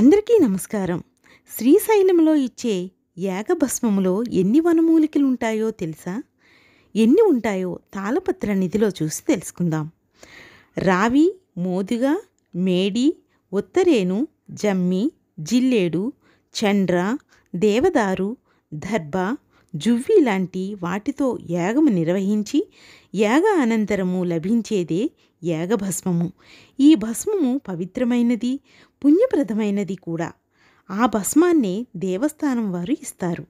అందరికీ నమస్కారం శ్రీశైలంలో ఇచ్చే ఏకభస్మములో ఎన్ని వనమూలికలు ఉంటాయో తెలుసా ఎన్ని ఉంటాయో తాళపత్ర నిధిలో చూసి తెలుసుకుందాం రావి మోదుగ మేడి ఉత్తరేను జమ్మి జిల్లేడు చండ్ర దేవదారు దర్భ జువ్వి లాంటి వాటితో యాగము నిర్వహించి యాగ అనంతరము లభించేదే యాగభస్మము ఈ భస్మము పవిత్రమైనది పుణ్యప్రదమైనది కూడా ఆ భస్మాన్నే దేవస్థానం వారు ఇస్తారు